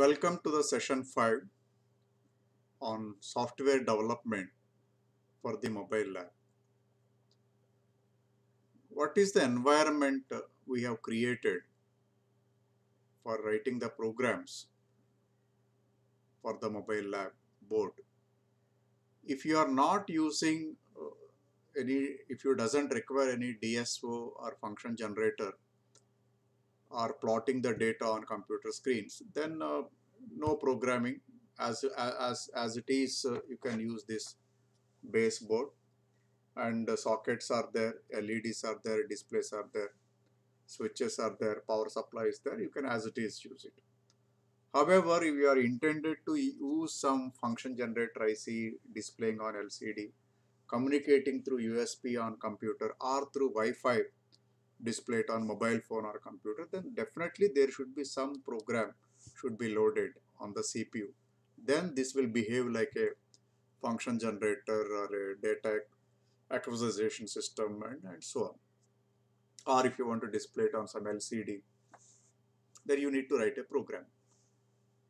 Welcome to the session 5 on software development for the mobile lab. What is the environment we have created for writing the programs for the mobile lab board? If you are not using uh, any, if you doesn't require any DSO or function generator, are plotting the data on computer screens, then uh, no programming. As, as, as it is, uh, you can use this baseboard and uh, sockets are there, LEDs are there, displays are there, switches are there, power supply is there. You can as it is use it. However, if you are intended to use some function generator IC displaying on LCD, communicating through USB on computer or through Wi-Fi display it on mobile phone or computer then definitely there should be some program should be loaded on the CPU then this will behave like a function generator or a data acquisition system and, and so on or if you want to display it on some LCD then you need to write a program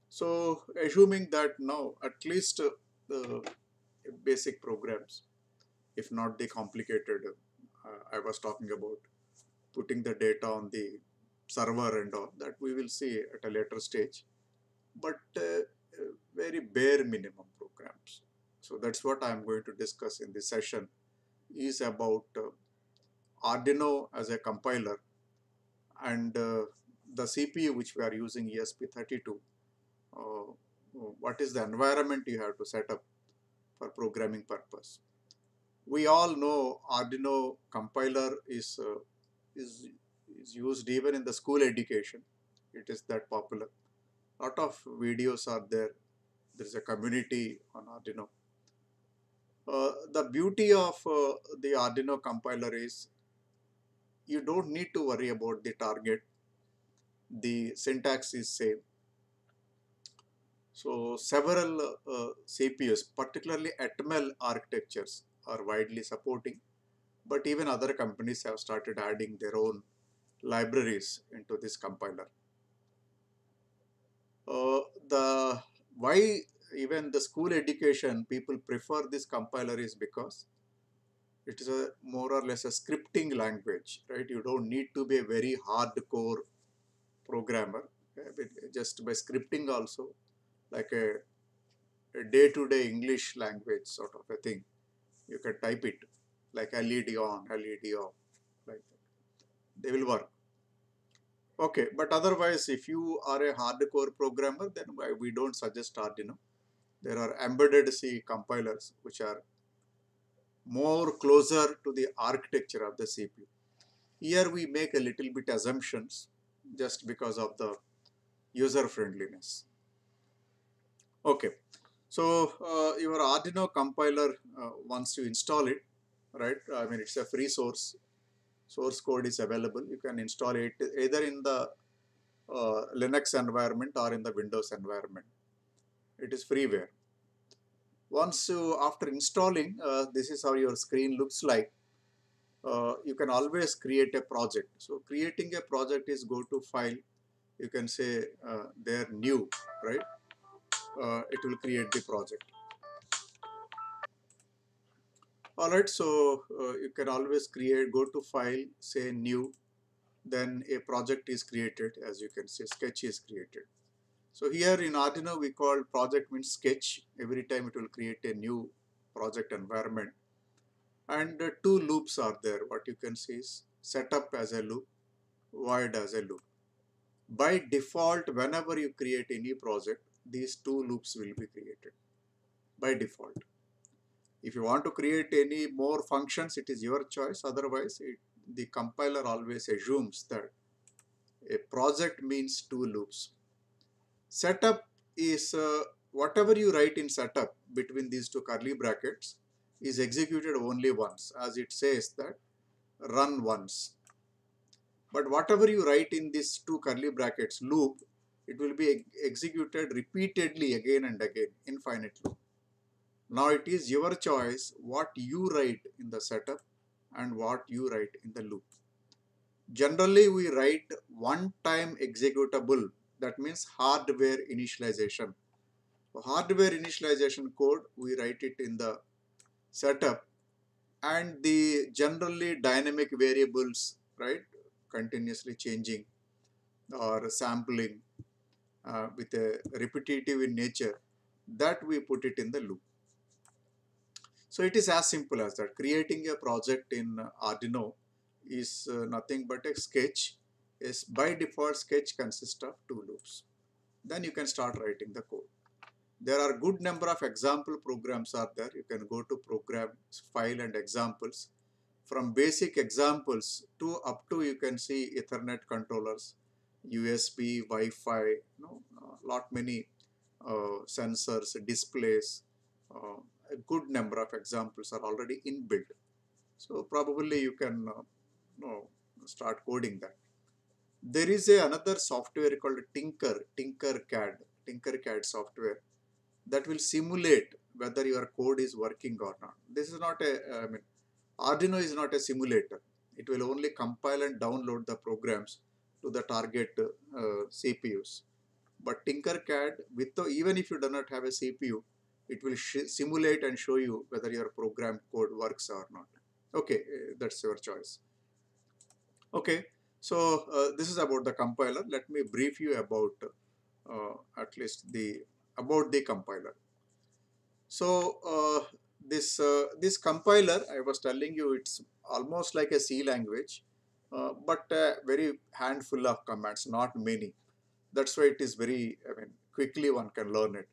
so assuming that now at least uh, the basic programs if not the complicated uh, I was talking about putting the data on the server and all that we will see at a later stage but uh, very bare minimum programs so that's what i'm going to discuss in this session is about uh, arduino as a compiler and uh, the cpu which we are using esp32 uh, what is the environment you have to set up for programming purpose we all know arduino compiler is uh, is, is used even in the school education. It is that popular. A lot of videos are there. There is a community on Arduino. Uh, the beauty of uh, the Arduino compiler is you don't need to worry about the target. The syntax is same. So several uh, CPUs, particularly Atmel architectures, are widely supporting but even other companies have started adding their own libraries into this compiler. Uh, the why even the school education people prefer this compiler is because it is a more or less a scripting language, right? You don't need to be a very hardcore programmer. Eh, just by scripting also, like a day-to-day -day English language sort of a thing, you can type it like LED on, LED off, like that. They will work. Okay, but otherwise, if you are a hardcore programmer, then we don't suggest Arduino. There are embedded C compilers which are more closer to the architecture of the CPU. Here we make a little bit assumptions just because of the user friendliness. Okay, so uh, your Arduino compiler, uh, once you install it, right i mean it's a free source source code is available you can install it either in the uh, linux environment or in the windows environment it is freeware once you uh, after installing uh, this is how your screen looks like uh, you can always create a project so creating a project is go to file you can say uh, they're new right uh, it will create the project all right, so uh, you can always create, go to file, say new, then a project is created as you can see, sketch is created. So here in Arduino we call project means sketch, every time it will create a new project environment. And uh, two loops are there, what you can see is setup as a loop, void as a loop. By default, whenever you create any project, these two loops will be created by default. If you want to create any more functions, it is your choice. Otherwise, it, the compiler always assumes that a project means two loops. Setup is uh, whatever you write in setup between these two curly brackets is executed only once as it says that run once. But whatever you write in these two curly brackets loop, it will be executed repeatedly again and again, infinite loop. Now it is your choice what you write in the setup and what you write in the loop. Generally, we write one-time executable. That means hardware initialization. For hardware initialization code, we write it in the setup and the generally dynamic variables, right? Continuously changing or sampling uh, with a repetitive in nature that we put it in the loop. So it is as simple as that. Creating a project in Arduino is uh, nothing but a sketch. Is by default sketch consists of two loops. Then you can start writing the code. There are good number of example programs are there. You can go to program file and examples. From basic examples to up to you can see Ethernet controllers, USB, Wi-Fi, you know, uh, lot many uh, sensors, displays, uh, a good number of examples are already inbuilt. So probably you can uh, you know, start coding that. There is a, another software called Tinker, Tinkercad, Tinkercad software that will simulate whether your code is working or not. This is not a, uh, I mean, Arduino is not a simulator. It will only compile and download the programs to the target uh, CPUs. But Tinkercad, with the, even if you do not have a CPU, it will simulate and show you whether your program code works or not. Okay, eh, that's your choice. Okay, so uh, this is about the compiler. Let me brief you about uh, at least the about the compiler. So uh, this uh, this compiler, I was telling you, it's almost like a C language, uh, but a very handful of commands, not many. That's why it is very. I mean, quickly one can learn it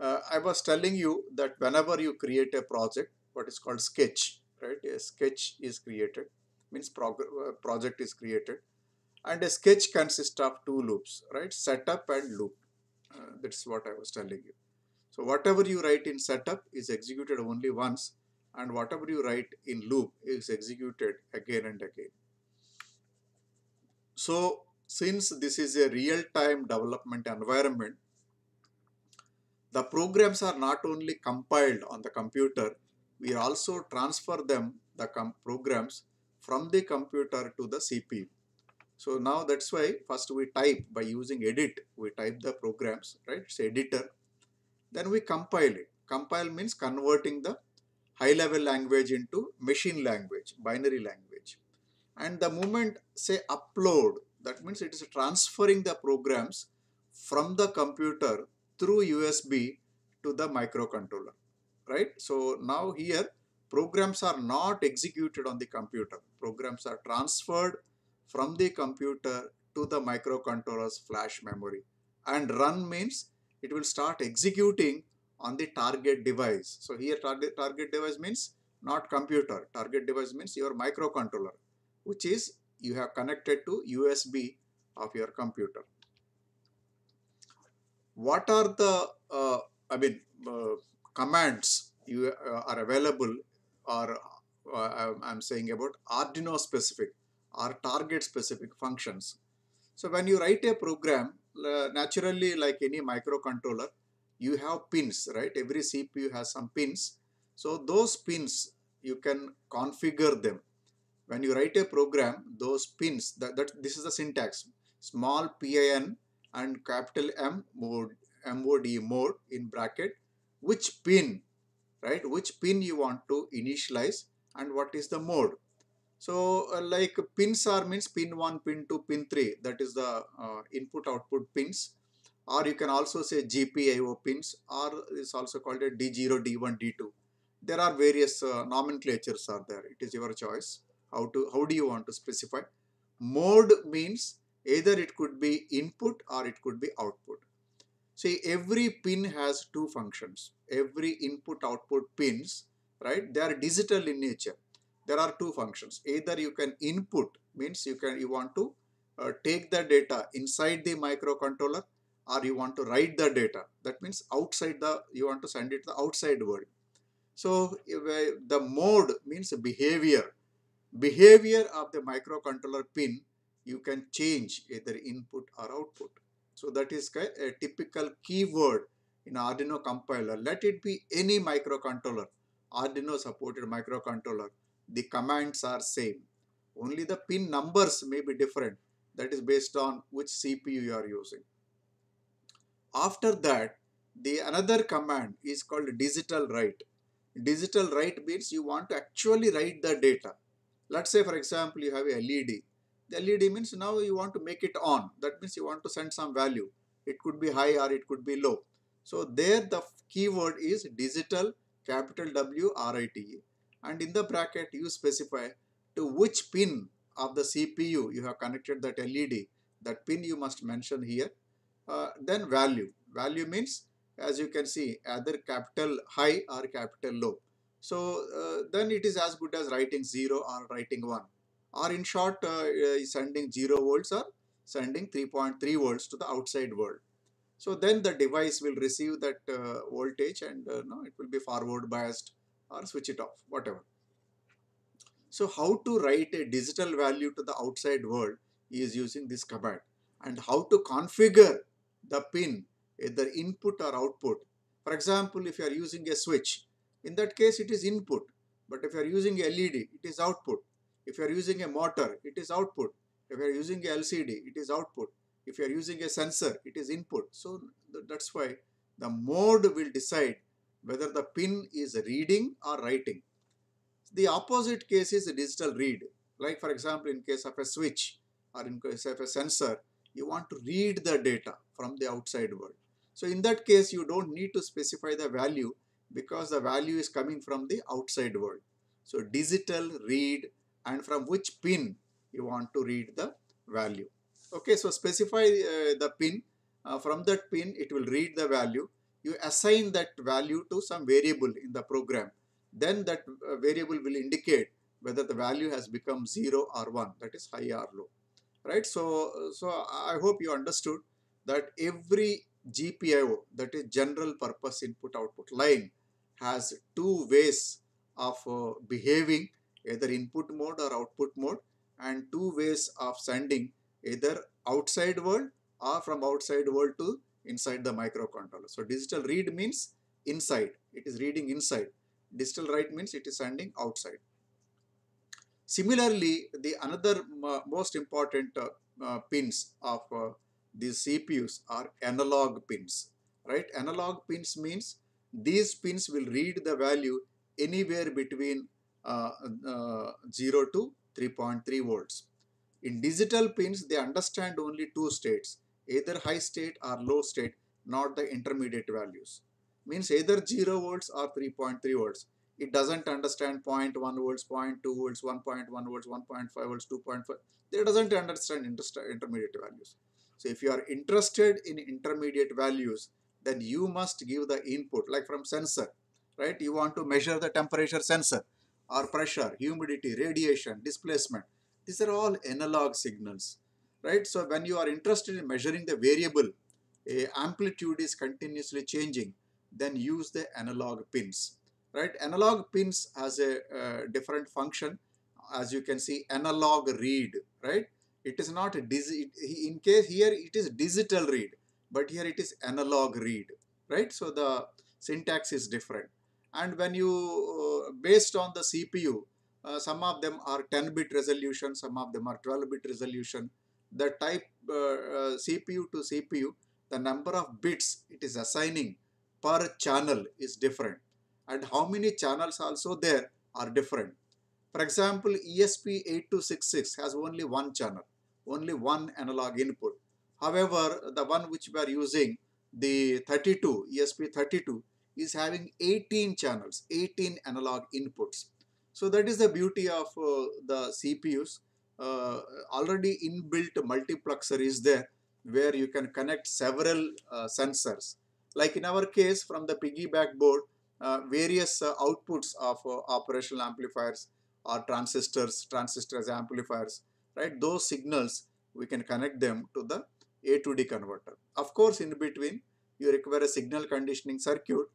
uh, I was telling you that whenever you create a project, what is called sketch, right? A sketch is created, means uh, project is created. And a sketch consists of two loops, right? Setup and loop. Uh, that's what I was telling you. So whatever you write in setup is executed only once and whatever you write in loop is executed again and again. So since this is a real-time development environment, the programs are not only compiled on the computer, we also transfer them, the programs, from the computer to the CPU. So now that's why first we type by using edit, we type the programs, right? It's editor. Then we compile it. Compile means converting the high level language into machine language, binary language. And the moment say upload, that means it is transferring the programs from the computer through USB to the microcontroller, right? So now here programs are not executed on the computer. Programs are transferred from the computer to the microcontroller's flash memory. And run means it will start executing on the target device. So here target, target device means not computer. Target device means your microcontroller, which is you have connected to USB of your computer what are the, uh, I mean, uh, commands you uh, are available or uh, I'm saying about Arduino specific or target specific functions. So when you write a program, naturally like any microcontroller, you have pins, right? Every CPU has some pins. So those pins, you can configure them. When you write a program, those pins, that, that this is the syntax, small pin and capital M mode MOD mode in bracket which pin right which pin you want to initialize and what is the mode so uh, like pins are means pin 1 pin 2 pin 3 that is the uh, input output pins or you can also say GPIO pins or is also called a D0 D1 D2 there are various uh, nomenclatures are there it is your choice how to how do you want to specify mode means Either it could be input or it could be output. See, every pin has two functions. Every input output pins, right? They are digital in nature. There are two functions. Either you can input means you can you want to uh, take the data inside the microcontroller or you want to write the data that means outside the you want to send it to the outside world so uh, the mode means behavior behavior of the microcontroller pin you can change either input or output. So that is a typical keyword in Arduino compiler. Let it be any microcontroller, Arduino supported microcontroller. The commands are same. Only the pin numbers may be different. That is based on which CPU you are using. After that, the another command is called digital write. Digital write means you want to actually write the data. Let's say for example you have a LED the LED means now you want to make it on. That means you want to send some value. It could be high or it could be low. So there the keyword is digital capital W R I T E and in the bracket you specify to which pin of the CPU you have connected that LED. That pin you must mention here. Uh, then value. Value means as you can see either capital high or capital low. So uh, then it is as good as writing 0 or writing 1 or in short uh, uh, sending 0 volts or sending 3.3 volts to the outside world. So then the device will receive that uh, voltage and no, it will be forward biased or switch it off, whatever. So how to write a digital value to the outside world is using this command and how to configure the pin either input or output. For example, if you are using a switch, in that case it is input. But if you are using LED, it is output. If you are using a motor, it is output. If you are using a LCD, it is output. If you are using a sensor, it is input. So th that's why the mode will decide whether the pin is reading or writing. The opposite case is digital read. Like for example, in case of a switch or in case of a sensor, you want to read the data from the outside world. So in that case, you don't need to specify the value because the value is coming from the outside world. So digital read and from which pin you want to read the value. Okay, so specify uh, the pin. Uh, from that pin, it will read the value. You assign that value to some variable in the program. Then that uh, variable will indicate whether the value has become 0 or 1, that is high or low. Right, so, uh, so I hope you understood that every GPIO, that is general purpose input output line, has two ways of uh, behaving either input mode or output mode and two ways of sending either outside world or from outside world to inside the microcontroller. So digital read means inside, it is reading inside. Digital write means it is sending outside. Similarly, the another uh, most important uh, uh, pins of uh, these CPUs are analog pins, right? Analog pins means these pins will read the value anywhere between uh, uh, 0 to 3.3 volts. In digital pins, they understand only two states, either high state or low state, not the intermediate values. Means either 0 volts or 3.3 volts. It doesn't understand 0.1 volts, 0.2 volts, 1.1 volts, 1.5 volts, 2.5. They doesn't understand intermediate values. So if you are interested in intermediate values, then you must give the input like from sensor, right? You want to measure the temperature sensor or pressure, humidity, radiation, displacement. These are all analog signals, right? So when you are interested in measuring the variable, a amplitude is continuously changing, then use the analog pins, right? Analog pins has a uh, different function. As you can see, analog read, right? It is not a, in case here it is digital read, but here it is analog read, right? So the syntax is different and when you uh, based on the CPU uh, some of them are 10 bit resolution some of them are 12 bit resolution the type uh, CPU to CPU the number of bits it is assigning per channel is different and how many channels also there are different. For example, ESP8266 has only one channel, only one analog input. However, the one which we are using, the 32, ESP32, is having 18 channels, 18 analog inputs. So that is the beauty of uh, the CPUs. Uh, already inbuilt multiplexer is there where you can connect several uh, sensors. Like in our case from the piggyback board, uh, various uh, outputs of uh, operational amplifiers or transistors, transistors amplifiers, right? Those signals, we can connect them to the A to D converter. Of course, in between, you require a signal conditioning circuit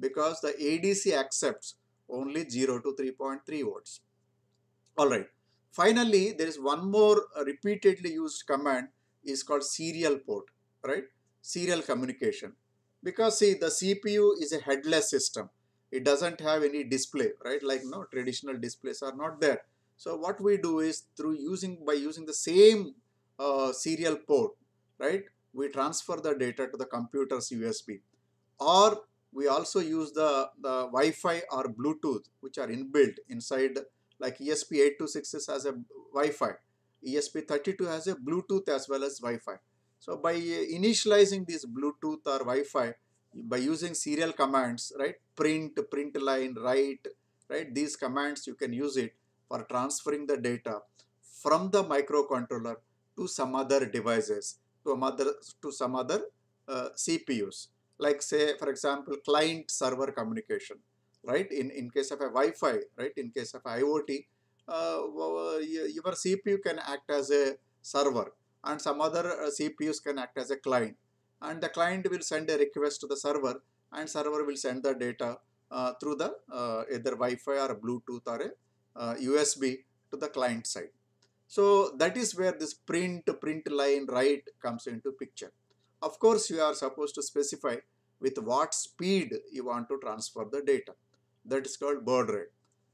because the ADC accepts only 0 to 3.3 volts. Alright. Finally, there is one more uh, repeatedly used command is called serial port, right? Serial communication. Because see, the CPU is a headless system. It doesn't have any display, right? Like no traditional displays are not there. So what we do is through using by using the same uh, serial port, right? We transfer the data to the computer's USB or we also use the, the Wi-Fi or Bluetooth, which are inbuilt inside, like ESP8266 has a Wi-Fi, ESP32 has a Bluetooth as well as Wi-Fi. So by uh, initializing this Bluetooth or Wi-Fi, by using serial commands, right, print, print line, write, right, these commands you can use it for transferring the data from the microcontroller to some other devices, to, another, to some other uh, CPUs like say for example client server communication right in in case of a wi-fi right in case of iot uh, your cpu can act as a server and some other uh, cpus can act as a client and the client will send a request to the server and server will send the data uh, through the uh, either wi-fi or bluetooth or a uh, usb to the client side so that is where this print print line write comes into picture of course, you are supposed to specify with what speed you want to transfer the data. That is called baud rate.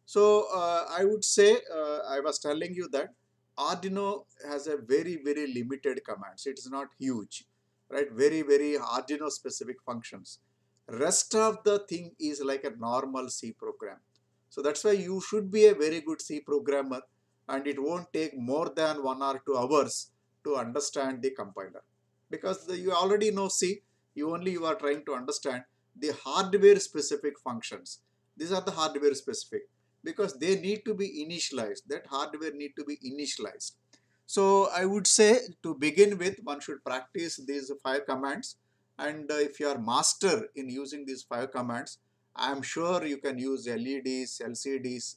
So uh, I would say, uh, I was telling you that Arduino has a very, very limited commands. It is not huge, right? Very, very Arduino specific functions. Rest of the thing is like a normal C program. So that's why you should be a very good C programmer and it won't take more than one or two hours to understand the compiler because the, you already know C. You only you are trying to understand the hardware specific functions. These are the hardware specific because they need to be initialized. That hardware need to be initialized. So I would say to begin with, one should practice these five commands. And uh, if you are master in using these five commands, I am sure you can use LEDs, LCDs,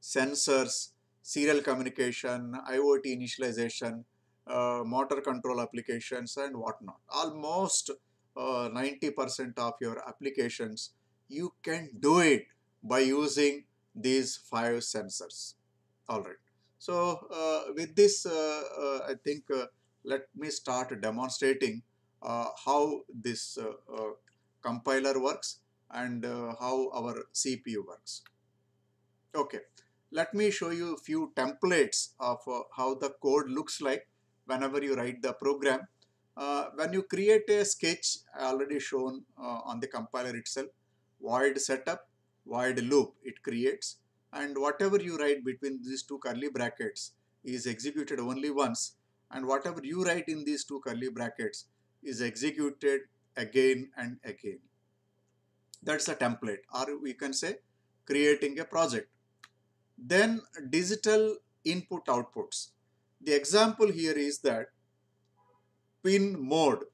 sensors, serial communication, IoT initialization, uh, motor control applications and whatnot. Almost 90% uh, of your applications, you can do it by using these five sensors. All right. So uh, with this, uh, uh, I think uh, let me start demonstrating how this compiler works and how our CPU works. Okay, let me show you a few templates of how the code looks like whenever you write the program. Uh, when you create a sketch already shown uh, on the compiler itself, void setup, void loop it creates and whatever you write between these two curly brackets is executed only once and whatever you write in these two curly brackets is executed again and again. That's a template or we can say creating a project. Then digital input outputs the example here is that pin mode.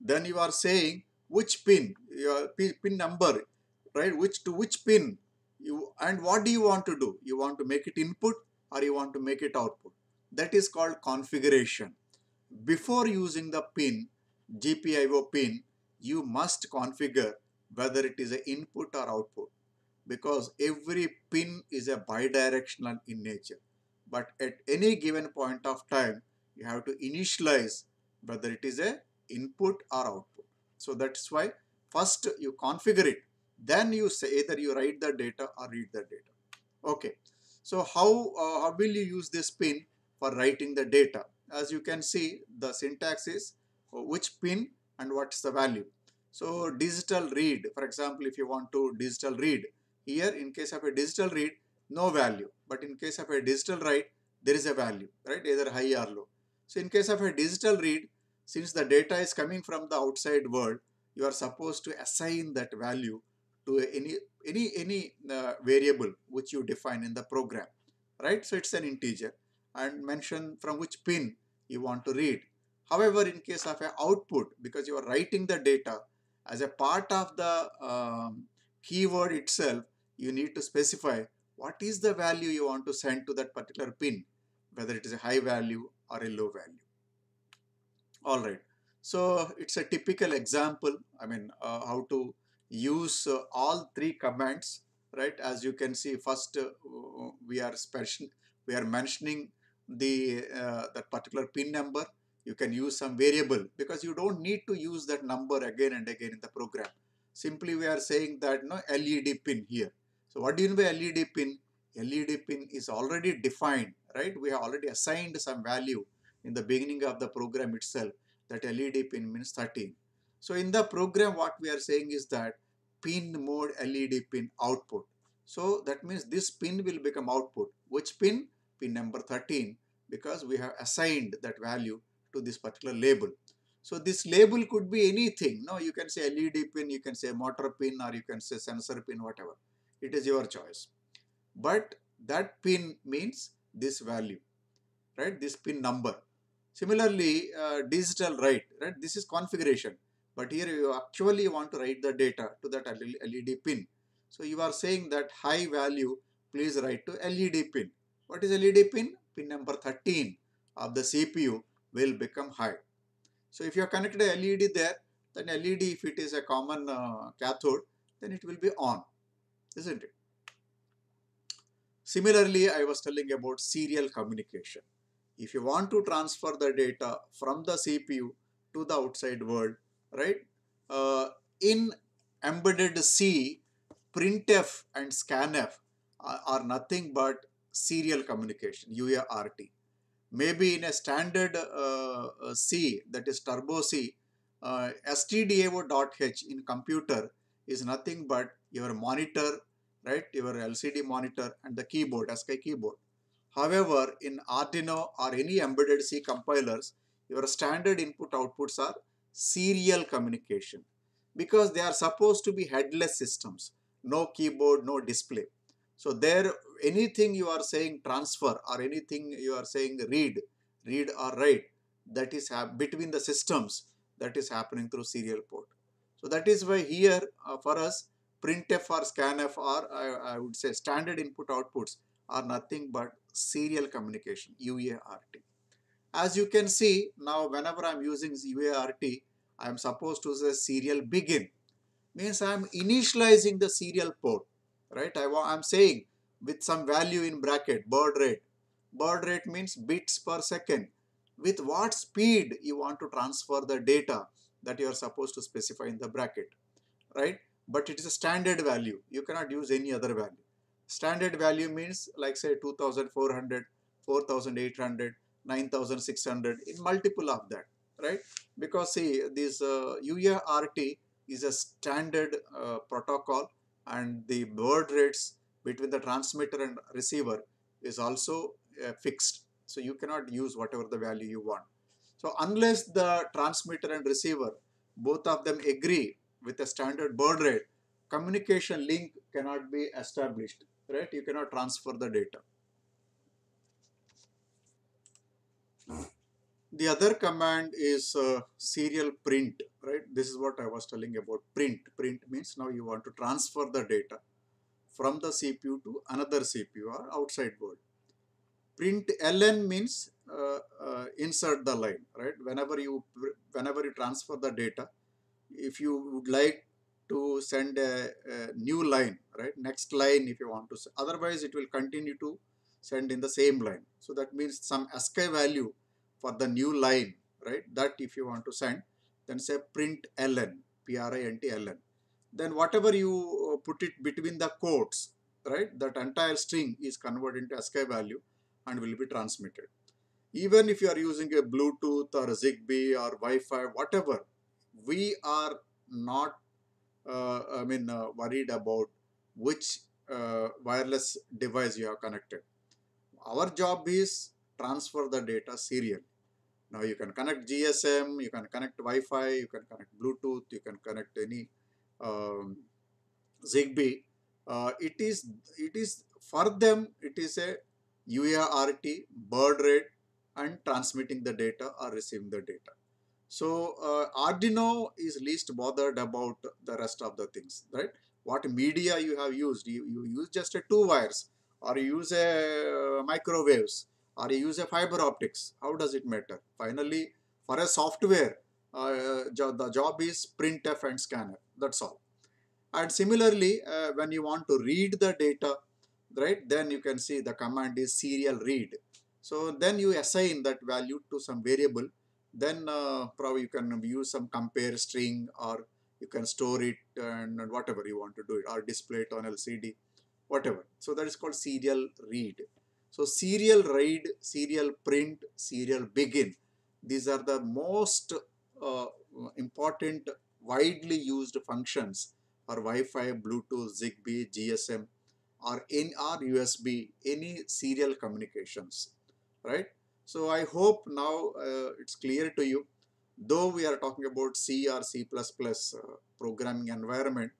Then you are saying which pin, your pin number, right? Which to which pin you and what do you want to do? You want to make it input or you want to make it output. That is called configuration. Before using the pin, GPIO pin, you must configure whether it is an input or output because every pin is a bidirectional in nature. But at any given point of time, you have to initialize whether it is a input or output. So that's why first you configure it, then you say either you write the data or read the data. Okay. So how, uh, how will you use this pin for writing the data? As you can see, the syntax is uh, which pin and what's the value. So digital read, for example, if you want to digital read, here in case of a digital read, no value. But in case of a digital write, there is a value, right? Either high or low. So in case of a digital read, since the data is coming from the outside world, you are supposed to assign that value to any any any uh, variable which you define in the program, right? So it's an integer and mention from which pin you want to read. However, in case of an output, because you are writing the data as a part of the um, keyword itself, you need to specify what is the value you want to send to that particular pin, whether it is a high value or a low value. All right. So it's a typical example, I mean, uh, how to use uh, all three commands, right? As you can see, first uh, we are we are mentioning the uh, that particular pin number. You can use some variable because you don't need to use that number again and again in the program. Simply we are saying that no LED pin here so what do you mean by LED pin? LED pin is already defined, right? We have already assigned some value in the beginning of the program itself that LED pin means 13. So in the program what we are saying is that pin mode LED pin output. So that means this pin will become output. Which pin? Pin number 13 because we have assigned that value to this particular label. So this label could be anything. No, you can say LED pin, you can say motor pin or you can say sensor pin, whatever it is your choice. But that pin means this value, right? This pin number. Similarly, uh, digital write, right? This is configuration. But here you actually want to write the data to that LED pin. So you are saying that high value, please write to LED pin. What is LED pin? Pin number 13 of the CPU will become high. So if you are connected a LED there, then LED if it is a common uh, cathode, then it will be on isn't it? Similarly, I was telling about serial communication. If you want to transfer the data from the CPU to the outside world, right? Uh, in embedded C, printf and scanf are, nothing but serial communication, UART. Maybe in a standard uh, C, that is Turbo C, uh, stdio.h in computer is nothing but your monitor right? Your LCD monitor and the keyboard, ASCII keyboard. However, in Arduino or any embedded C compilers, your standard input outputs are serial communication because they are supposed to be headless systems, no keyboard, no display. So there, anything you are saying transfer or anything you are saying read, read or write, that is between the systems that is happening through serial port. So that is why here uh, for us, printf or scanf or I, I would say standard input outputs are nothing but serial communication, UART. As you can see, now whenever I'm using UART, I'm supposed to say serial begin. Means I'm initializing the serial port, right? I, I'm saying with some value in bracket, bird rate. Bird rate means bits per second. With what speed you want to transfer the data that you are supposed to specify in the bracket, right? but it is a standard value. You cannot use any other value. Standard value means like say 2400, 4800, 9600 in multiple of that, right? Because see this uh, UART is a standard uh, protocol and the word rates between the transmitter and receiver is also uh, fixed. So you cannot use whatever the value you want. So unless the transmitter and receiver both of them agree with a standard bird rate, communication link cannot be established, right? You cannot transfer the data. The other command is uh, serial print, right? This is what I was telling about print. Print means now you want to transfer the data from the CPU to another CPU or outside world. Print ln means uh, uh, insert the line, right? Whenever you whenever you transfer the data, if you would like to send a, a, new line right next line if you want to otherwise it will continue to send in the same line so that means some ASCII value for the new line right that if you want to send then say print ln print ln then whatever you uh, put it between the quotes right that entire string is converted into ASCII value and will be transmitted even if you are using a Bluetooth or a Zigbee or Wi-Fi whatever we are not, uh, I mean, uh, worried about which uh, wireless device you have connected. Our job is transfer the data serially. Now you can connect GSM, you can connect Wi-Fi, you can connect Bluetooth, you can connect any um, Zigbee. Uh, it is it is for them it is a UART bird rate and transmitting the data or receiving the data. So uh, Arduino is least bothered about the rest of the things, right? What media you have used, you, you use just a two wires or you use a uh, microwaves or you use a fiber optics. How does it matter? Finally, for a software, uh, the job is printf and scanner. That's all. And similarly, uh, when you want to read the data, right, then you can see the command is serial read. So then you assign that value to some variable then uh, probably you can use some compare string or you can store it and whatever you want to do it or display it on LCD whatever so that is called serial read so serial read serial print serial begin these are the most uh, important widely used functions or Wi-Fi, Bluetooth, ZigBee, GSM or, in, our USB any serial communications right so I hope now uh, it's clear to you. Though we are talking about C or C++ uh, programming environment,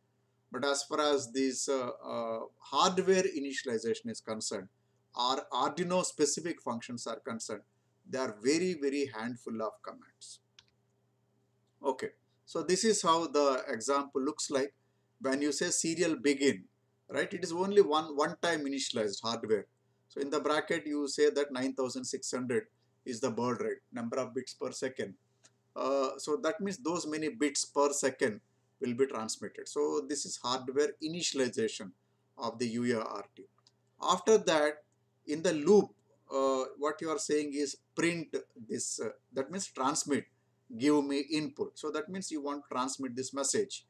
but as far as this uh, uh, hardware initialization is concerned, or Arduino specific functions are concerned, they are very, very handful of commands. Okay, so this is how the example looks like. When you say serial begin, right, it is only one one-time initialized hardware so in the bracket, you say that 9600 is the baud rate, number of bits per second. Uh, so that means those many bits per second will be transmitted. So this is hardware initialization of the UART. After that, in the loop, uh, what you are saying is print this, uh, that means transmit, give me input. So that means you want to transmit this message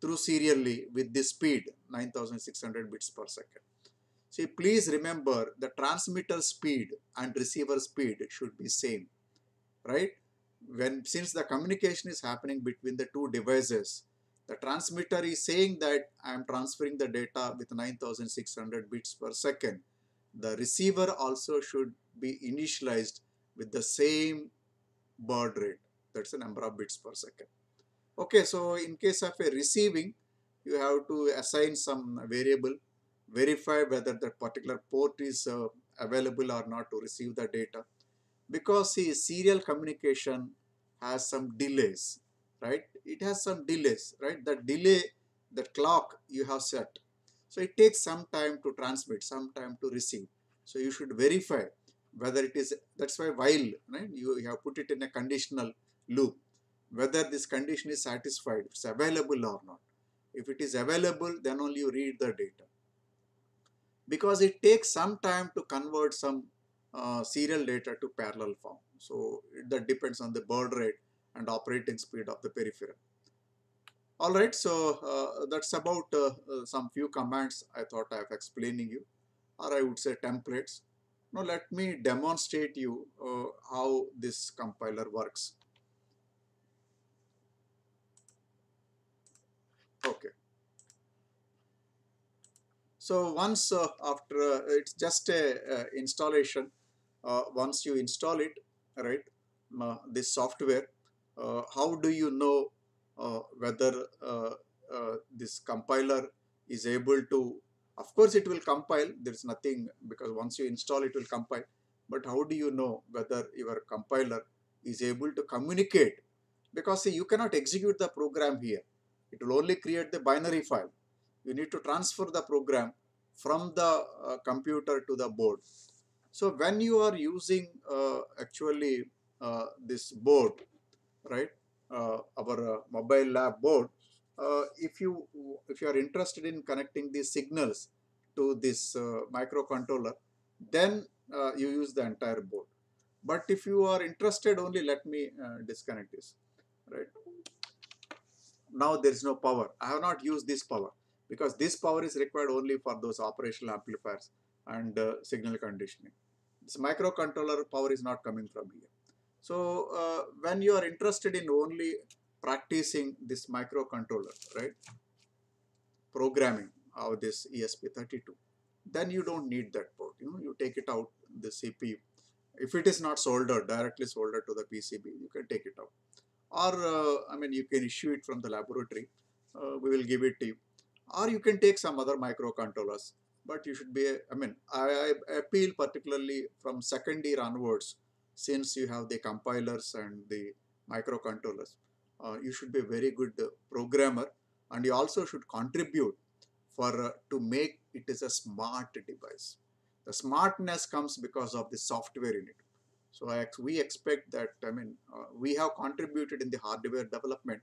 through serially with this speed 9600 bits per second. See, please remember the transmitter speed and receiver speed should be same, right? When since the communication is happening between the two devices, the transmitter is saying that I am transferring the data with 9600 bits per second. The receiver also should be initialized with the same baud rate. That's the number of bits per second. Okay, so in case of a receiving, you have to assign some variable verify whether that particular port is uh, available or not to receive the data because see serial communication has some delays right it has some delays right the delay the clock you have set so it takes some time to transmit some time to receive so you should verify whether it is that's why while right you, you have put it in a conditional loop whether this condition is satisfied it's available or not if it is available then only you read the data because it takes some time to convert some uh, serial data to parallel form. So that depends on the bird rate and operating speed of the peripheral. All right, so uh, that's about uh, uh some few commands I thought I have explaining you or I would say templates. Now let me demonstrate you uh, how this compiler works. Okay, so once uh, after uh, it's just a uh, installation, once you install it, right, this software, how do you know whether this compiler is able to of course it will compile there's nothing because once you install it will compile but how do you know whether your compiler is able to communicate because see, you cannot execute the program here it will only create the binary file you need to transfer the program from the uh, computer to the board. So when you are using uh, actually uh, this board, right, uh, our uh, mobile lab board, uh, if you if you are interested in connecting these signals to this microcontroller, then you use the entire board. But if you are interested only, let me disconnect this, right. Now there is no power. I have not used this power because this power is required only for those operational amplifiers and uh, signal conditioning. This microcontroller power is not coming from here. So uh, when you are interested in only practicing this microcontroller, right, programming of this ESP32, then you don't need that port. You know, you take it out the CPU. If it is not soldered, directly soldered to the PCB, you can take it out. Or, uh, I mean, you can issue it from the laboratory. Uh, we will give it to you or you can take some other microcontrollers but you should be i mean I, I, appeal particularly from second year onwards since you have the compilers and the microcontrollers uh, you should be a very good programmer and you also should contribute for uh, to make it is a smart device the smartness comes because of the software in it so I, we expect that i mean uh, we have contributed in the hardware development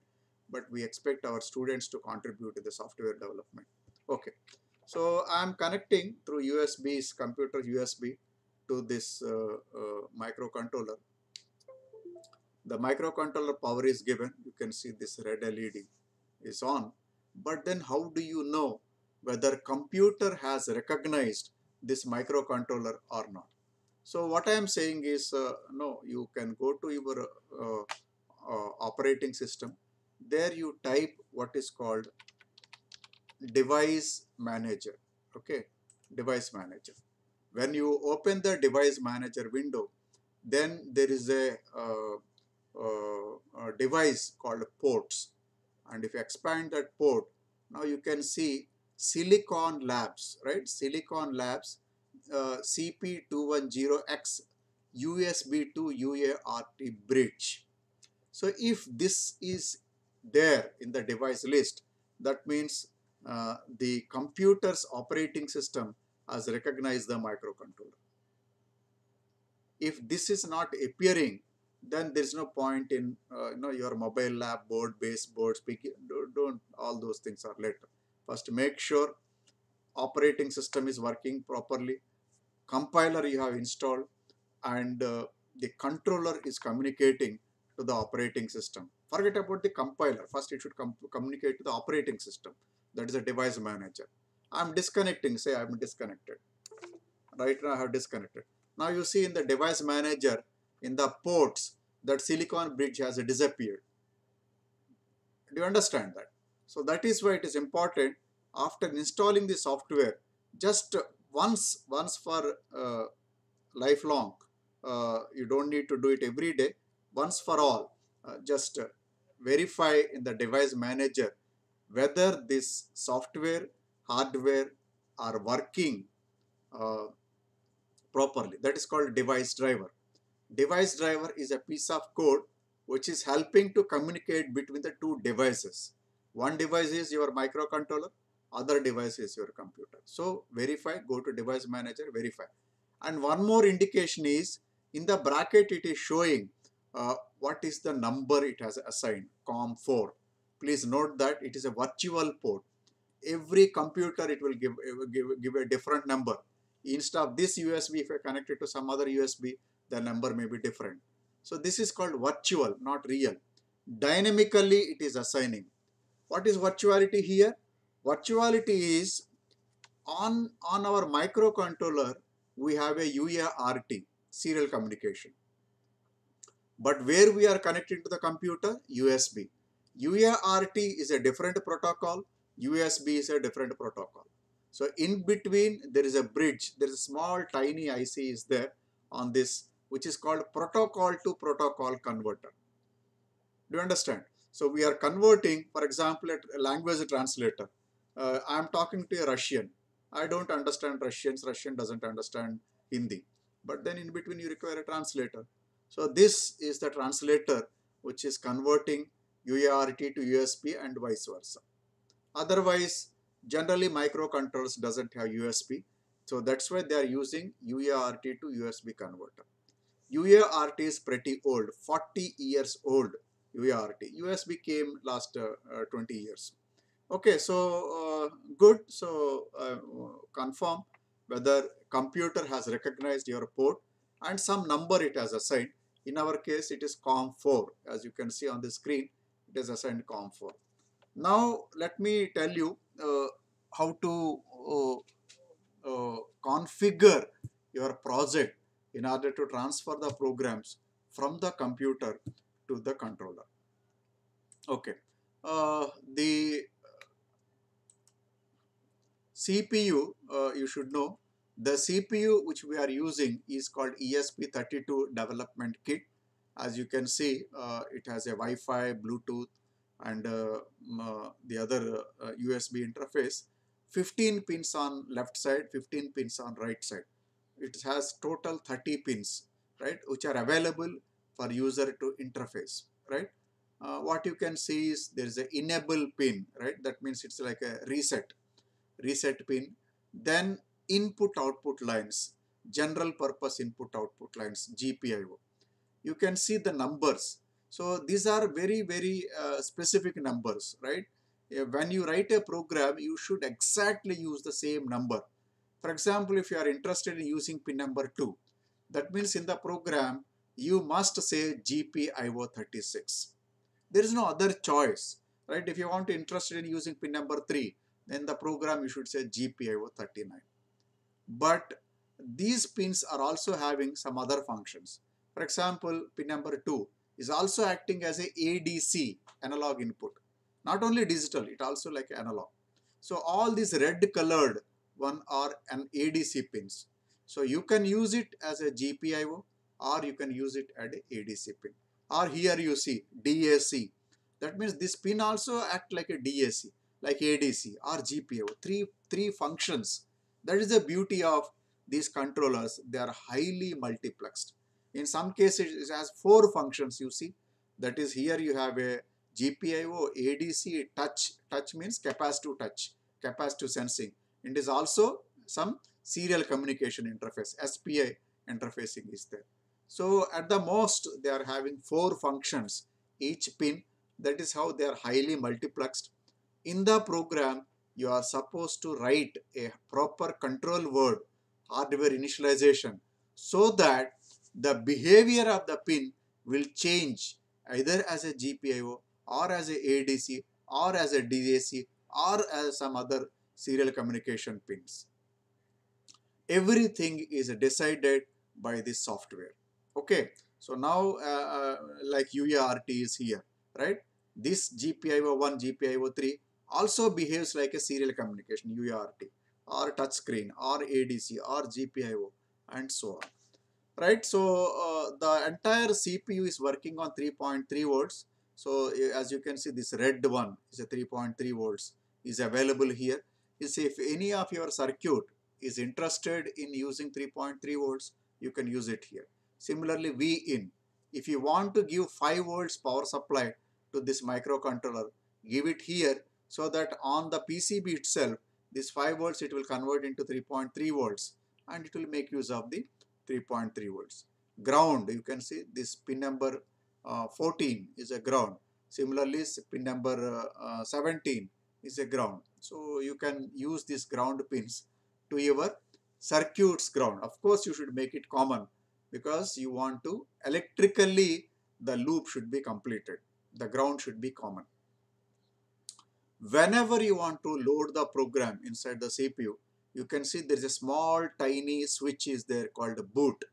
but we expect our students to contribute to the software development. Okay, so I'm connecting through USB's computer USB to this uh, uh, microcontroller. The microcontroller power is given. You can see this red LED is on. But then how do you know whether computer has recognized this microcontroller or not? So what I am saying is, uh, no, you can go to your uh, uh, operating system there you type what is called device manager okay device manager when you open the device manager window then there is a, uh, uh, a device called ports and if you expand that port now you can see silicon labs right silicon labs uh, cp210x usb to uart bridge so if this is there in the device list. That means uh, the computer's operating system has recognized the microcontroller. If this is not appearing, then there is no point in uh, you know your mobile lab board, baseboard, speaking. Don't, don't all those things are later. First, make sure operating system is working properly. Compiler you have installed, and uh, the controller is communicating to the operating system Forget about the compiler. First, it should com communicate to the operating system. That is a device manager. I'm disconnecting. Say I'm disconnected. Right now I have disconnected. Now you see in the device manager, in the ports, that silicon bridge has disappeared. Do you understand that? So that is why it is important after installing the software, just once, once for uh, lifelong, uh, you don't need to do it every day, once for all, uh, just verify in the device manager whether this software, hardware are working uh, properly. That is called device driver. Device driver is a piece of code which is helping to communicate between the two devices. One device is your microcontroller, other device is your computer. So verify, go to device manager, verify. And one more indication is in the bracket it is showing uh, what is the number it has assigned, COM4. Please note that it is a virtual port. Every computer it will give, give, give a different number. Instead of this USB, if I connect it to some other USB, the number may be different. So this is called virtual, not real. Dynamically, it is assigning. What is virtuality here? Virtuality is on, on our microcontroller, we have a UART, serial communication. But where we are connecting to the computer? USB. UART is a different protocol. USB is a different protocol. So in between, there is a bridge. There is a small tiny IC is there on this, which is called protocol to protocol converter. Do you understand? So we are converting, for example, a language translator. Uh, I'm talking to a Russian. I don't understand Russians. Russian doesn't understand Hindi. But then in between, you require a translator. So this is the translator which is converting UART to USB and vice versa. Otherwise, generally microcontrollers doesn't have USB. So that's why they are using UART to USB converter. UART is pretty old, 40 years old UART. USB came last uh, uh, 20 years. Okay, so uh, good. So uh, confirm whether computer has recognized your port and some number it has assigned in our case, it is COM4. As you can see on the screen, it is assigned COM4. Now, let me tell you uh, how to uh, uh, configure your project in order to transfer the programs from the computer to the controller. Okay. Uh, the CPU, uh, you should know, the CPU which we are using is called ESP32 development kit. As you can see, uh, it has a Wi-Fi, Bluetooth and uh, uh the other USB uh, interface. 15 pins on left side, 15 pins on right side. It has total 30 pins, right, which are available for user to interface, right. Uh, what you can see is there is an enable pin, right, that means it's like a reset, reset pin. Then input output lines, general purpose input output lines, GPIO. You can see the numbers. So these are very, very uh, specific numbers, right? When you write a program, you should exactly use the same number. For example, if you are interested in using pin number 2, that means in the program, you must say GPIO 36. There is no other choice, right? If you want to interested in using pin number 3, then the program you should say GPIO 39 but these pins are also having some other functions. For example, pin number 2 is also acting as a ADC, analog input. Not only digital, it also like analog. So all these red colored one are an ADC pins. So you can use it as a GPIO or you can use it at ADC pin. Or here you see DAC. That means this pin also act like a DAC, like ADC or GPIO. Three, three functions that is the beauty of these controllers. They are highly multiplexed. In some cases, it has four functions, you see. That is here you have a GPIO, ADC, touch. Touch means capacitive touch, capacitive sensing. It is also some serial communication interface, SPI interfacing is there. So at the most, they are having four functions, each pin. That is how they are highly multiplexed. In the program, you are supposed to write a proper control word hardware initialization so that the behavior of the pin will change either as a GPIO or as a ADC or as a DAC or as some other serial communication pins. Everything is decided by this software. Okay, so now uh, uh like UART is here, right? This GPIO 1, GPIO 3 also behaves like a serial communication UART or touch screen, or ADC or GPIO and so on. Right, so uh, the entire CPU is working on 3.3 volts. So as you can see, this red one is a 3.3 volts is available here. You see, if any of your circuit is interested in using 3.3 volts, you can use it here. Similarly, V in. If you want to give 5 volts power supply to this microcontroller, give it here so that on the PCB itself this 5 volts it will convert into 3.3 volts and it will make use of the 3.3 volts. Ground you can see this pin number uh, 14 is a ground. Similarly pin number uh, uh, 17 is a ground. So you can use these ground pins to your circuits ground. Of course you should make it common because you want to electrically the loop should be completed. The ground should be common whenever you want to load the program inside the CPU, you can see there's a small tiny switch is there called boot.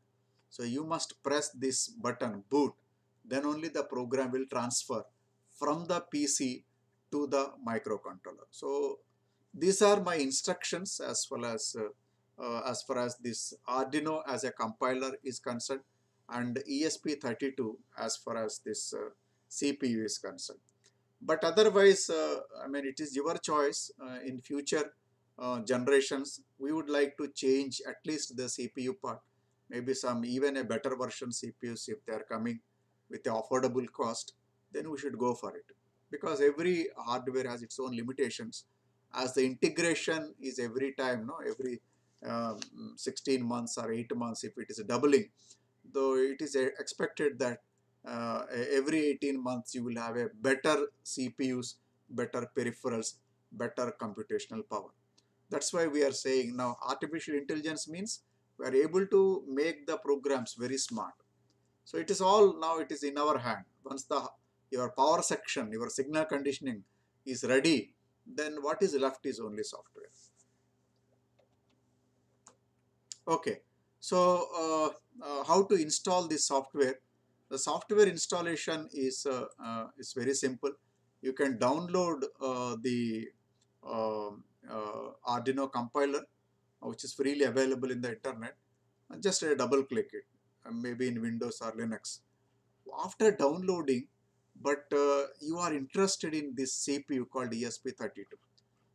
So you must press this button boot. Then only the program will transfer from the PC to the microcontroller. So these are my instructions as well as uh, uh, as far as this Arduino as a compiler is concerned and ESP32 as far as this uh, CPU is concerned but otherwise uh, i mean it is your choice uh, in future uh, generations we would like to change at least the cpu part maybe some even a better version cpus if they are coming with the affordable cost then we should go for it because every hardware has its own limitations as the integration is every time no every um, 16 months or 8 months if it is doubling though it is expected that uh, every 18 months you will have a better CPUs, better peripherals, better computational power. That's why we are saying now artificial intelligence means we are able to make the programs very smart. So it is all now it is in our hand. Once the your power section, your signal conditioning is ready, then what is left is only software. Okay, so uh, uh, how to install this software? The software installation is, uh, uh, is very simple. You can download uh, the um, Arduino compiler which is freely available in the internet and just double click it maybe in Windows or Linux. After downloading but uh, you are interested in this CPU called ESP32.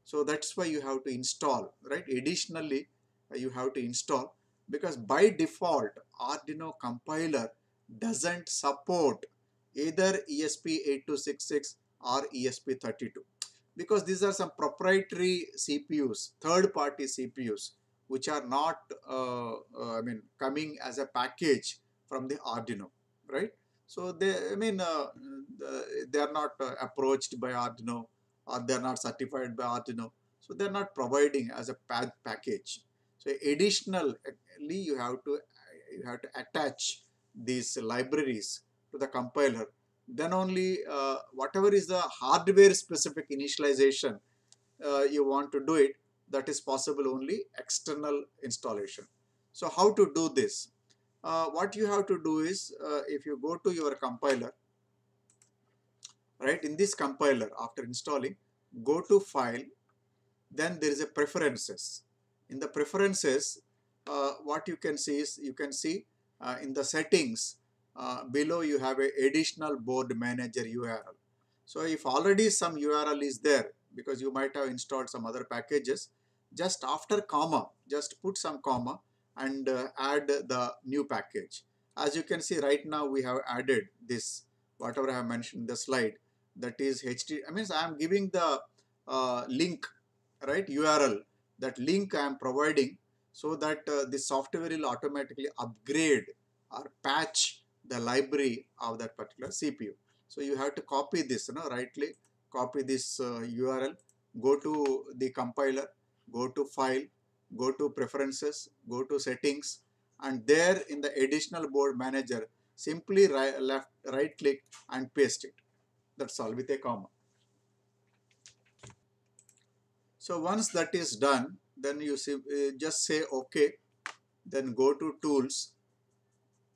So that's why you have to install, right? Additionally, uh, you have to install because by default, Arduino compiler doesn't support either ESP8266 or ESP32 because these are some proprietary CPUs, third-party CPUs which are not, uh, uh, I mean, coming as a package from the Arduino, right? So they, I mean, uh, they are not uh, approached by Arduino or they are not certified by Arduino. So they are not providing as a pad package. So additionally, you have to you have to attach these libraries to the compiler, then only uh, whatever is the hardware specific initialization uh, you want to do it, that is possible only external installation. So how to do this? Uh, what you have to do is, uh, if you go to your compiler, right, in this compiler after installing, go to file, then there is a preferences. In the preferences, uh, what you can see is, you can see uh, in the settings uh, below you have a additional board manager URL. So if already some URL is there because you might have installed some other packages just after comma just put some comma and uh, add the new package. As you can see right now we have added this whatever I have mentioned in the slide that is HT. I mean I am giving the uh, link right URL that link I am providing so that uh, the software will automatically upgrade or patch the library of that particular CPU. So you have to copy this, you know, right click, copy this uh, URL, go to the compiler, go to file, go to preferences, go to settings and there in the additional board manager, simply right, left, right click and paste it. That's all with a comma. So once that is done, then you see, uh, just say OK, then go to tools.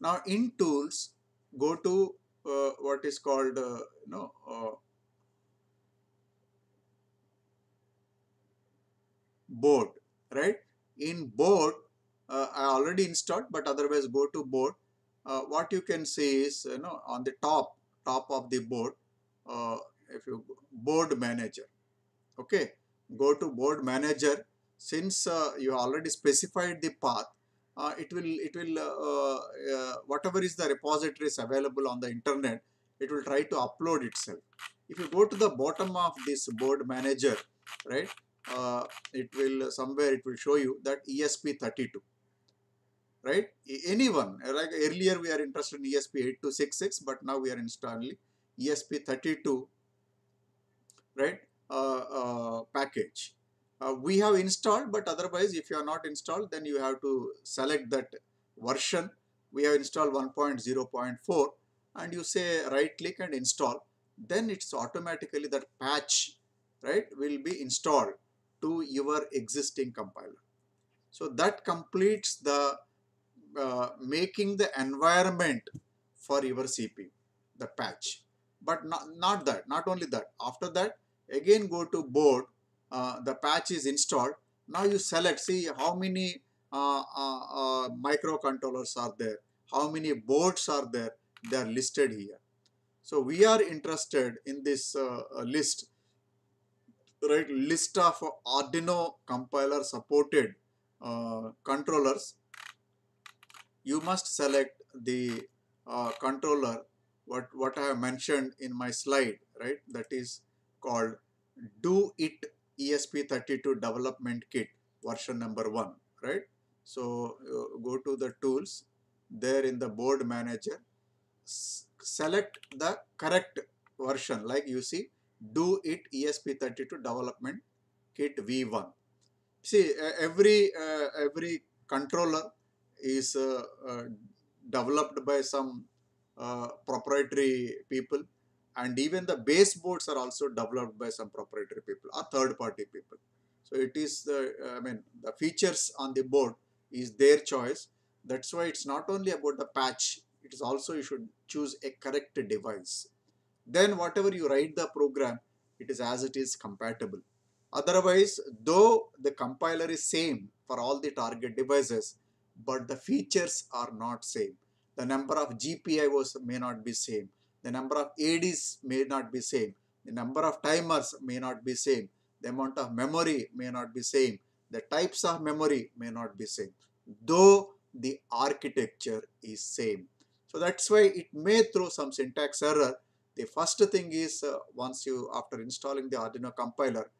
Now in tools, go to uh, what is called, uh, you know, uh, board, right? In board, uh, I already installed, but otherwise go to board. Uh, what you can see is, you know, on the top, top of the board, uh, if you board manager, okay? Go to board manager since uh, you already specified the path uh, it will it will uh, whatever is the repositories available on the internet it will try to upload itself if you go to the bottom of this board manager right uh, it will somewhere it will show you that ESP32 right anyone like earlier we are interested in ESP8266 but now we are installing ESP32 right uh, uh, package uh, we have installed but otherwise if you are not installed then you have to select that version we have installed 1.0.4 and you say right click and install then it's automatically that patch right will be installed to your existing compiler so that completes the uh, making the environment for your cp the patch but not, not that not only that after that again go to board uh, the patch is installed, now you select, see how many uh, uh, uh, microcontrollers are there, how many boards are there, they are listed here. So we are interested in this uh, uh, list, right, list of Arduino compiler supported controllers. You must select the controller what what I have mentioned in my slide, right? That is called do it ESP32 development kit version number one, right? So uh, go to the tools there in the board manager, select the correct version like you see do it ESP32 development kit V1. See uh, every uh, every controller is uh, uh, developed by some uh, proprietary people and even the baseboards are also developed by some proprietary people or third party people. So it is the, I mean, the features on the board is their choice. That's why it's not only about the patch, it is also you should choose a correct device. Then whatever you write the program, it is as it is compatible. Otherwise, though the compiler is same for all the target devices, but the features are not same. The number of GPIOs may not be same. The number of ADs may not be same. The number of timers may not be same. The amount of memory may not be same. The types of memory may not be same. Though the architecture is same. So that's why it may throw some syntax error. The first thing is uh, once you, after installing the Arduino compiler,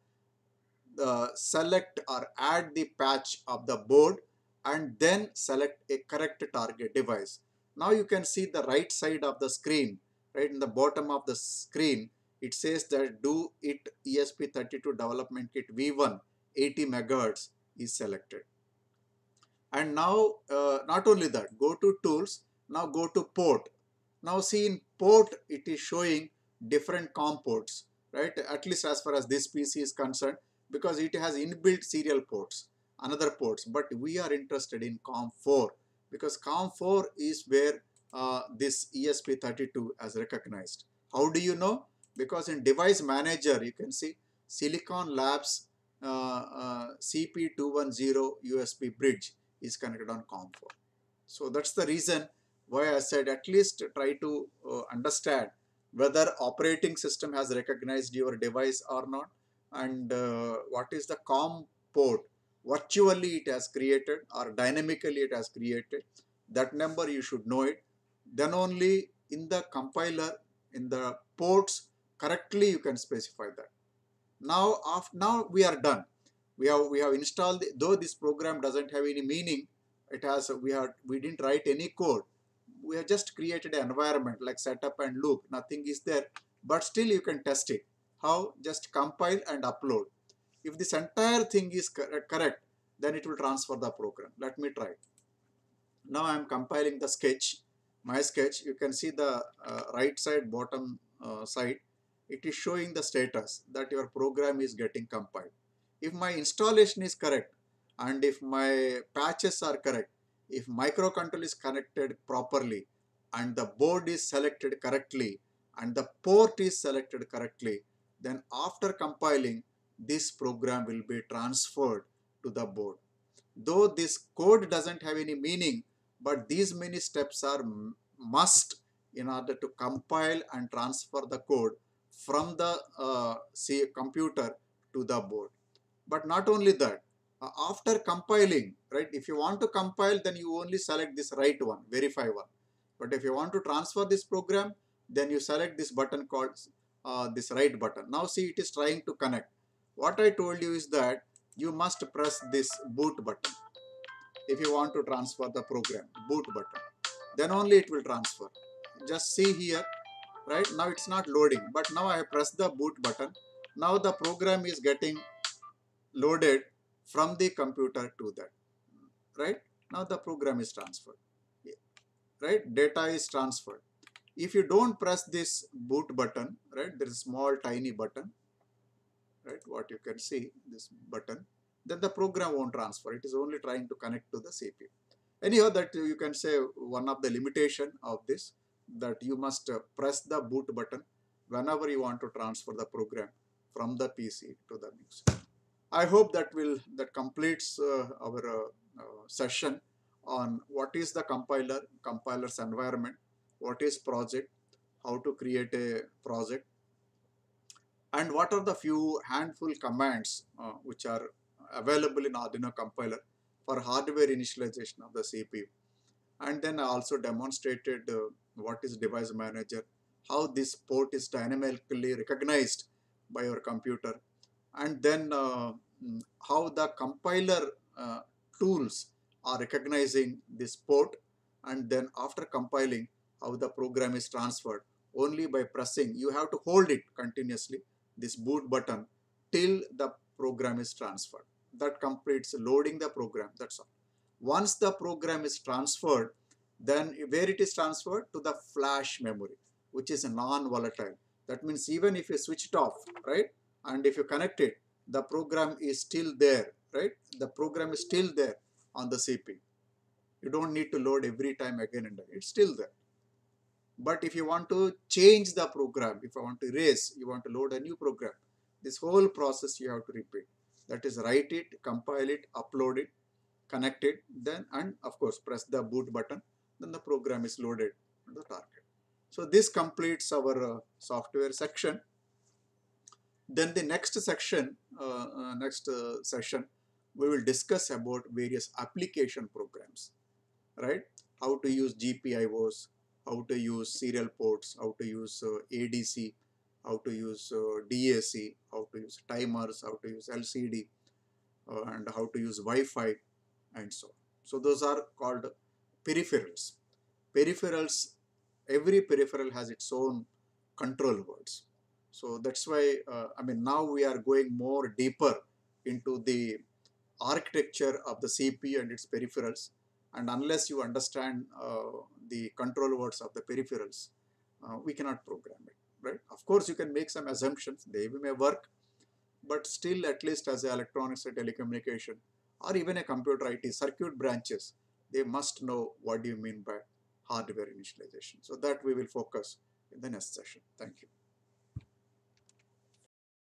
uh, select or add the patch of the board and then select a correct target device. Now you can see the right side of the screen right in the bottom of the screen, it says that do it ESP32 development kit V1 80 megahertz is selected. And now uh, not only that, go to tools, now go to port. Now see in port, it is showing different COM ports, right? At least as far as this PC is concerned, because it has inbuilt serial ports, another ports, but we are interested in COM4 because COM4 is where uh, this ESP32 as recognized. How do you know? Because in device manager, you can see Silicon Labs uh, uh, CP210 USB bridge is connected on COM4. So that's the reason why I said at least try to uh, understand whether operating system has recognized your device or not and uh, what is the COM port virtually it has created or dynamically it has created that number you should know it then only in the compiler in the ports correctly you can specify that now after now we are done we have we have installed though this program doesn't have any meaning it has we have we didn't write any code we have just created an environment like setup and loop nothing is there but still you can test it how just compile and upload if this entire thing is cor correct then it will transfer the program let me try now i am compiling the sketch my sketch you can see the uh, right side bottom uh, side it is showing the status that your program is getting compiled if my installation is correct and if my patches are correct if microcontroller is connected properly and the board is selected correctly and the port is selected correctly then after compiling this program will be transferred to the board though this code doesn't have any meaning but these many steps are must in order to compile and transfer the code from the uh, computer to the board. But not only that, uh, after compiling, right, if you want to compile, then you only select this write one, verify one. But if you want to transfer this program, then you select this button called uh, this write button. Now see, it is trying to connect. What I told you is that you must press this boot button if you want to transfer the program boot button then only it will transfer just see here right now it's not loading but now I press the boot button now the program is getting loaded from the computer to that right now the program is transferred right data is transferred if you don't press this boot button right there is small tiny button right what you can see this button then the program won't transfer. It is only trying to connect to the CPU. Anyhow, that you can say one of the limitation of this that you must uh, press the boot button whenever you want to transfer the program from the PC to the MIX. I hope that will that completes uh, our uh, uh, session on what is the compiler, compiler's environment, what is project, how to create a project, and what are the few handful commands uh, which are available in Arduino compiler for hardware initialization of the CPU. And then I also demonstrated uh, what is device manager, how this port is dynamically recognized by your computer, and then uh, mm, how the compiler uh, tools are recognizing this port, and then after compiling, how the program is transferred only by pressing. You have to hold it continuously, this boot button, till the program is transferred that completes loading the program. That's all. Once the program is transferred, then where it is transferred to the flash memory, which is non-volatile. That means even if you switch it off, right? And if you connect it, the program is still there, right? The program is still there on the CPU. You don't need to load every time again and again. It's still there. But if you want to change the program, if I want to erase, you want to load a new program, this whole process you have to repeat that is write it, compile it, upload it, connect it, then and of course press the boot button, then the program is loaded to the target. So this completes our uh, software section. Then the next section, uh, uh next uh, session, we will discuss about various application programs, right? How to use GPIOs, how to use serial ports, how to use uh, ADC, how to use uh, DAC, how to use timers, how to use LCD, uh, and how to use Wi-Fi, and so on. So those are called peripherals. Peripherals, every peripheral has its own control words. So that's why, uh, I mean, now we are going more deeper into the architecture of the CPU and its peripherals. And unless you understand uh, the control words of the peripherals, uh, we cannot program it right? Of course, you can make some assumptions. They may work, but still at least as electronics or telecommunication or even a computer IT circuit branches, they must know what do you mean by hardware initialization. So that we will focus in the next session. Thank you.